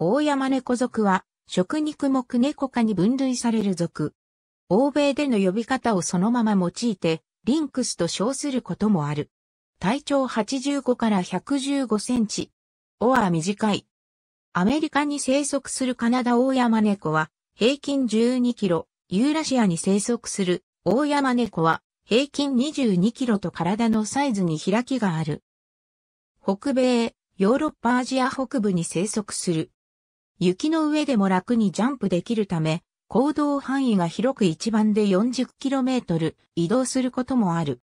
大山猫族は、食肉目猫科に分類される属。欧米での呼び方をそのまま用いて、リンクスと称することもある。体長85から115センチ。尾は短い。アメリカに生息するカナダオオヤマネコは平均12キロ、ユーラシアに生息するオオヤマネコは平均22キロと体のサイズに開きがある。北米、ヨーロッパアジア北部に生息する雪の上でも楽にジャンプできるため、行動範囲が広く一番で 40km 移動することもある。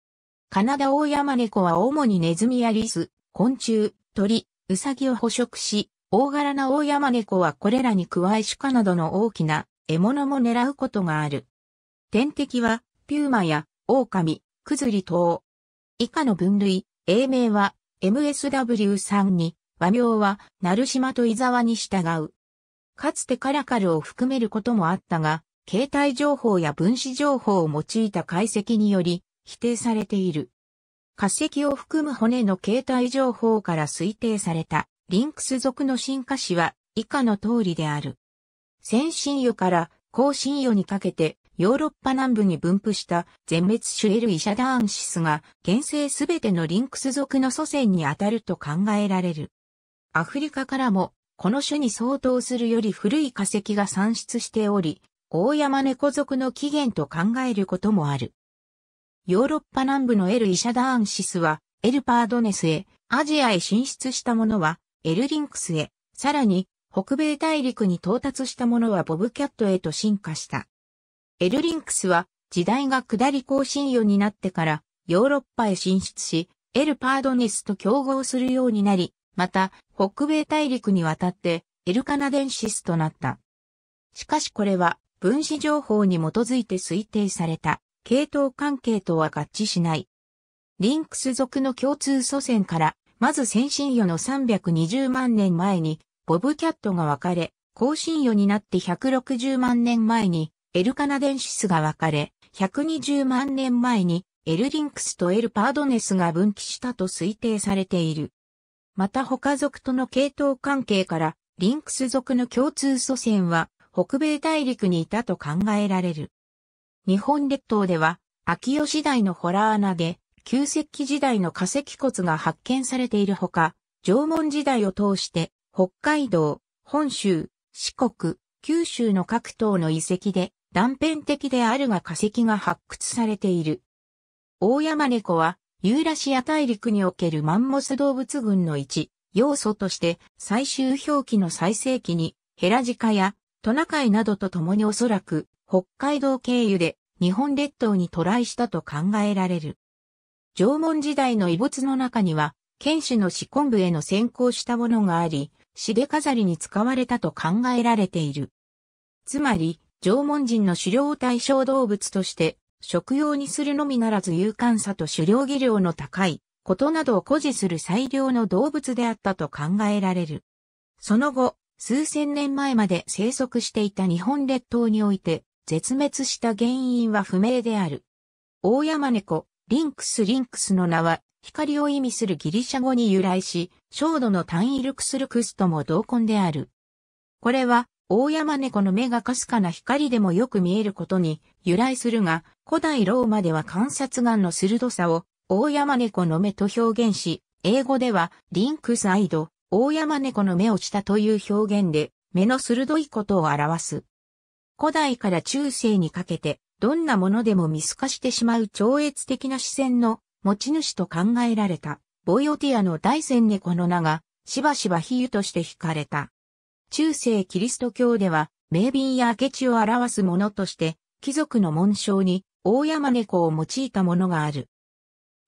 カナダオオヤマネコは主にネズミやリス、昆虫、鳥、ウサギを捕食し、大柄なオオヤマネコはこれらに加えシカなどの大きな獲物も狙うことがある。天敵は、ピューマや、狼、クズリ等。以下の分類、英名は、MSW3 に、和名は、ナルシマとイザワに従う。かつてカラカルを含めることもあったが、携帯情報や分子情報を用いた解析により否定されている。化石を含む骨の携帯情報から推定されたリンクス属の進化史は以下の通りである。先進与から後進与にかけてヨーロッパ南部に分布した全滅種エルイシャダーンシスが現世すべてのリンクス属の祖先にあたると考えられる。アフリカからもこの種に相当するより古い化石が産出しており、大山猫族の起源と考えることもある。ヨーロッパ南部のエル・イシャダーンシスは、エルパードネスへ、アジアへ進出したものは、エルリンクスへ、さらに、北米大陸に到達したものはボブキャットへと進化した。エルリンクスは、時代が下り更新世になってから、ヨーロッパへ進出し、エルパードネスと競合するようになり、また、北米大陸に渡って、エルカナデンシスとなった。しかしこれは、分子情報に基づいて推定された、系統関係とは合致しない。リンクス属の共通祖先から、まず先進魚の320万年前に、ボブキャットが分かれ、後進魚になって160万年前に、エルカナデンシスが分かれ、120万年前に、エルリンクスとエルパードネスが分岐したと推定されている。また他族との系統関係から、リンクス族の共通祖先は、北米大陸にいたと考えられる。日本列島では、秋吉台のホラー穴で、旧石器時代の化石骨が発見されているほか、縄文時代を通して、北海道、本州、四国、九州の各島の遺跡で断片的であるが化石が発掘されている。大山猫はユーラシア大陸におけるマンモス動物群の一要素として最終表記の最盛期にヘラジカやトナカイなどと共におそらく北海道経由で日本列島に渡来したと考えられる。縄文時代の遺物の中には、剣士の四昆部への先行したものがあり、しで飾りに使われたと考えられている。つまり、縄文人の狩猟対象動物として食用にするのみならず勇敢さと狩猟技量の高いことなどを誇示する最良の動物であったと考えられる。その後、数千年前まで生息していた日本列島において、絶滅した原因は不明である。大山猫、リンクスリンクスの名は、光を意味するギリシャ語に由来し、焦土の単位ルクスルクスとも同根である。これは、大山猫の目がかすかな光でもよく見えることに由来するが、古代ローマでは観察眼の鋭さを大山猫の目と表現し、英語ではリンクスアイド、大山猫の目をしたという表現で、目の鋭いことを表す。古代から中世にかけて、どんなものでも見透かしてしまう超越的な視線の持ち主と考えられた、ボイオティアの大山猫の名が、しばしば比喩として惹かれた。中世キリスト教では、名瓶や明智を表すものとして、貴族の紋章に、大山猫を用いたものがある。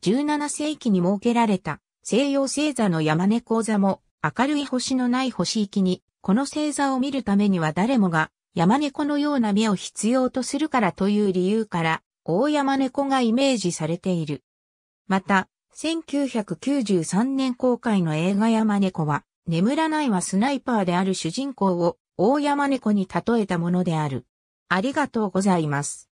17世紀に設けられた、西洋星座の山猫座も、明るい星のない星域に、この星座を見るためには誰もが、山猫のような目を必要とするからという理由から、大山猫がイメージされている。また、1993年公開の映画山猫は、眠らないはスナイパーである主人公を大山猫に例えたものである。ありがとうございます。